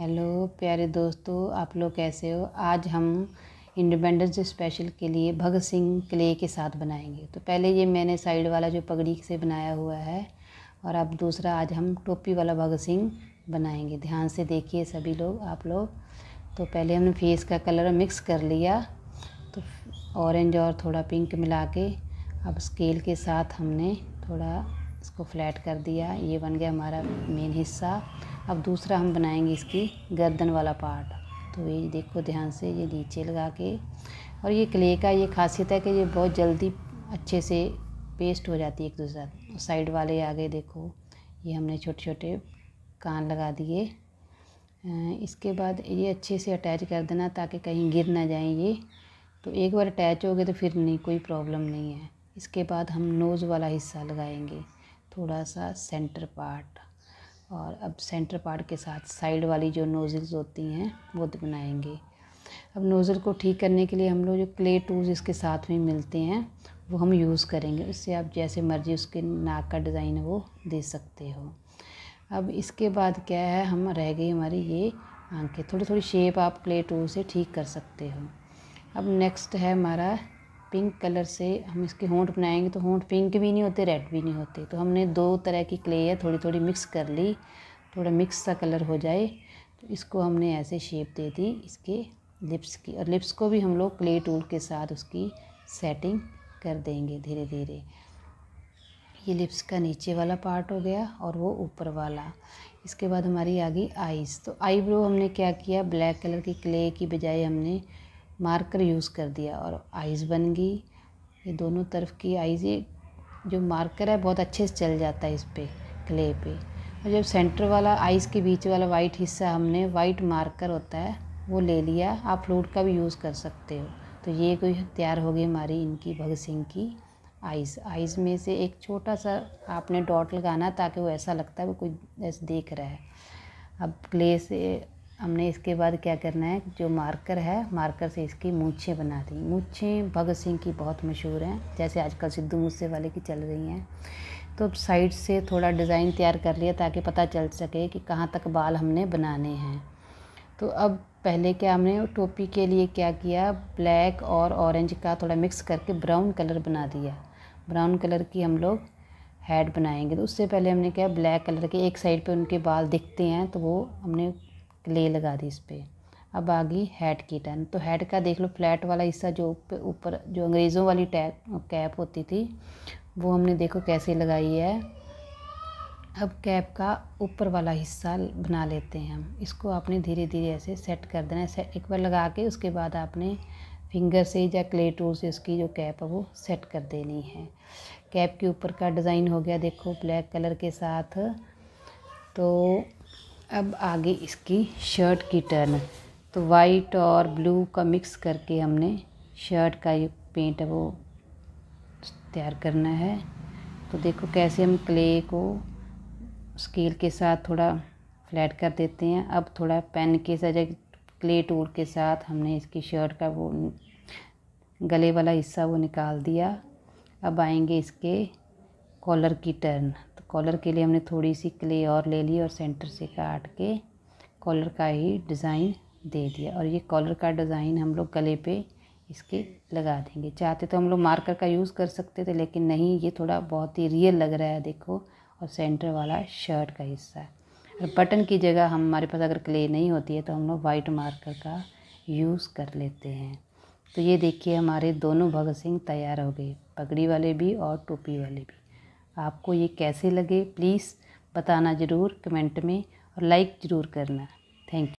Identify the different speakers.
Speaker 1: hello प्यारे दोस्तों आप लोग कैसे हो आज हम इंडिपेंडेंस डे स्पेशल के लिए भगत सिंह क्ले के साथ बनाएंगे तो पहले ये मैंने साइड वाला जो पगड़ी से बनाया हुआ है और अब दूसरा आज हम टोपी वाला भगत सिंह बनाएंगे ध्यान से देखिए सभी लोग आप लोग तो पहले हमने फेस का कलर मिक्स कर लिया तो ऑरेंज और थोड़ा पिंक मिला के अब स्केल के साथ हमने थोड़ा इसको फ्लैट कर दिया ये बन गया हमारा मेन हिस्सा अब दूसरा हम बनाएंगे इसकी गर्दन वाला पार्ट तो ये देखो ध्यान से ये नीचे लगा के और ये क्ले का ये खासियत है कि ये बहुत जल्दी अच्छे से पेस्ट हो जाती है एक दूसरा साइड वाले आगे देखो ये हमने छोटे छोटे कान लगा दिए इसके बाद ये अच्छे से अटैच कर देना ताकि कहीं गिर ना जाए ये तो एक बार अटैच हो गए तो फिर नहीं कोई प्रॉब्लम नहीं है इसके बाद हम नोज़ वाला हिस्सा लगाएंगे थोड़ा सा सेंटर पार्ट और अब सेंटर पार्ट के साथ साइड वाली जो नोज़ल्स होती हैं वो तो बनाएंगे अब नोज़ल को ठीक करने के लिए हम लोग जो क्ले टूल्स इसके साथ में मिलते हैं वो हम यूज़ करेंगे उससे आप जैसे मर्ज़ी उसके नाक का डिज़ाइन वो दे सकते हो अब इसके बाद क्या है हम रह गई हमारी ये आंखें थोड़ी थोड़ी शेप आप क्ले टूल से ठीक कर सकते हो अब नेक्स्ट है हमारा पिंक कलर से हम इसके होंठ बनाएंगे तो होंठ पिंक भी नहीं होते रेड भी नहीं होते तो हमने दो तरह की क्ले है थोड़ी थोड़ी मिक्स कर ली थोड़ा मिक्स सा कलर हो जाए तो इसको हमने ऐसे शेप दे दी इसके लिप्स की और लिप्स को भी हम लोग क्ले टूल के साथ उसकी सेटिंग कर देंगे धीरे धीरे ये लिप्स का नीचे वाला पार्ट हो गया और वो ऊपर वाला इसके बाद हमारी आ गई आइज़ तो आईब्रो हमने क्या किया ब्लैक कलर की क्ले की बजाय हमने मार्कर यूज़ कर दिया और आइज़ बन गई ये दोनों तरफ की आइज़ ये जो मार्कर है बहुत अच्छे से चल जाता है इस पर क्ले पे और जब सेंटर वाला आइज़ के बीच वाला वाइट हिस्सा हमने वाइट मार्कर होता है वो ले लिया आप फ्लूड का भी यूज़ कर सकते हो तो ये कोई तैयार हो गई हमारी इनकी भगत सिंह की आइज़ आइज़ में से एक छोटा सा आपने डॉट लगाना ताकि वो ऐसा लगता है वो कोई ऐसे देख रहा है अब क्ले से हमने इसके बाद क्या करना है जो मार्कर है मार्कर से इसकी मूछें बना दी मूछें भगत सिंह की बहुत मशहूर हैं जैसे आजकल सिद्धू मूसे वाले की चल रही हैं तो साइड से थोड़ा डिज़ाइन तैयार कर लिया ताकि पता चल सके कि कहाँ तक बाल हमने बनाने हैं तो अब पहले क्या हमने टोपी के लिए क्या किया ब्लैक और ऑरेंज का थोड़ा मिक्स करके ब्राउन कलर बना दिया ब्राउन कलर की हम लोग हेड बनाएंगे तो उससे पहले हमने क्या ब्लैक कलर के एक साइड पे उनके बाल दिखते हैं तो वो हमने क्ले लगा दी इस पर अब आ गई हेड की टर्न तो हेड का देख लो फ्लैट वाला हिस्सा जो ऊपर जो अंग्रेज़ों वाली टैप कैप होती थी वो हमने देखो कैसे लगाई है अब कैप का ऊपर वाला हिस्सा बना लेते हैं हम इसको आपने धीरे धीरे ऐसे सेट कर देना है एक बार लगा के उसके बाद आपने फिंगर से या क्ले टूल से उसकी जो कैप है वो सेट कर देनी है कैप के ऊपर का डिज़ाइन हो गया देखो ब्लैक कलर के साथ तो अब आगे इसकी शर्ट की टर्न तो वाइट और ब्लू का मिक्स करके हमने शर्ट का ये पेंट वो तैयार करना है तो देखो कैसे हम क्ले को स्केल के साथ थोड़ा फ्लैट कर देते हैं अब थोड़ा पेन के सजा क्ले टूल के साथ हमने इसकी शर्ट का वो गले वाला हिस्सा वो निकाल दिया अब आएंगे इसके कॉलर की टर्न कॉलर के लिए हमने थोड़ी सी क्ले और ले ली और सेंटर से काट के कॉलर का ही डिज़ाइन दे दिया और ये कॉलर का डिज़ाइन हम लोग गले पे इसके लगा देंगे चाहते तो हम लोग मार्कर का यूज़ कर सकते थे लेकिन नहीं ये थोड़ा बहुत ही रियल लग रहा है देखो और सेंटर वाला शर्ट का हिस्सा है और बटन की जगह हम हमारे पास अगर क्ले नहीं होती है तो हम लोग वाइट मार्कर का यूज़ कर लेते हैं तो ये देखिए हमारे दोनों भगत सिंह तैयार हो गए पगड़ी वाले भी और टोपी वाले भी आपको ये कैसे लगे प्लीज़ बताना ज़रूर कमेंट में और लाइक ज़रूर करना थैंक यू